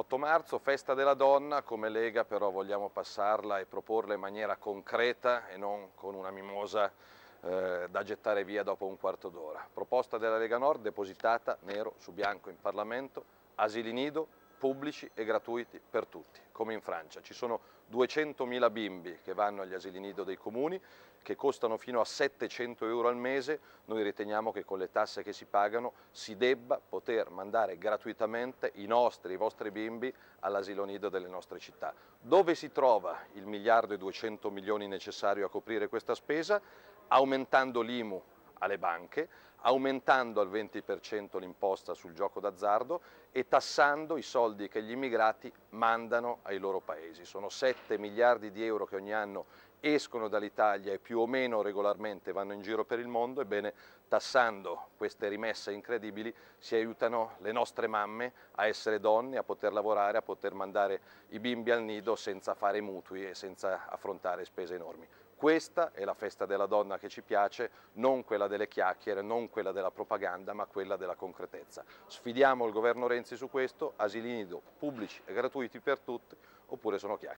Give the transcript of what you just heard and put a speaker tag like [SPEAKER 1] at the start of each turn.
[SPEAKER 1] 8 marzo, festa della donna, come Lega però vogliamo passarla e proporla in maniera concreta e non con una mimosa eh, da gettare via dopo un quarto d'ora. Proposta della Lega Nord depositata nero su bianco in Parlamento, asili nido, pubblici e gratuiti per tutti, come in Francia. Ci sono 200.000 bimbi che vanno agli asili nido dei comuni che costano fino a 700 euro al mese, noi riteniamo che con le tasse che si pagano si debba poter mandare gratuitamente i nostri, i vostri bimbi all'asilo nido delle nostre città. Dove si trova il miliardo e 200 milioni necessario a coprire questa spesa? Aumentando l'IMU alle banche, aumentando al 20% l'imposta sul gioco d'azzardo e tassando i soldi che gli immigrati mandano ai loro paesi. Sono 7 miliardi di euro che ogni anno escono dall'Italia e più o meno regolarmente vanno in giro per il mondo, ebbene tassando queste rimesse incredibili si aiutano le nostre mamme a essere donne, a poter lavorare, a poter mandare i bimbi al nido senza fare mutui e senza affrontare spese enormi. Questa è la festa della donna che ci piace, non quella delle chiacchiere, non quella della propaganda, ma quella della concretezza. Sfidiamo il governo Renzi su questo, asili nido pubblici e gratuiti per tutti, oppure sono chiacchiere.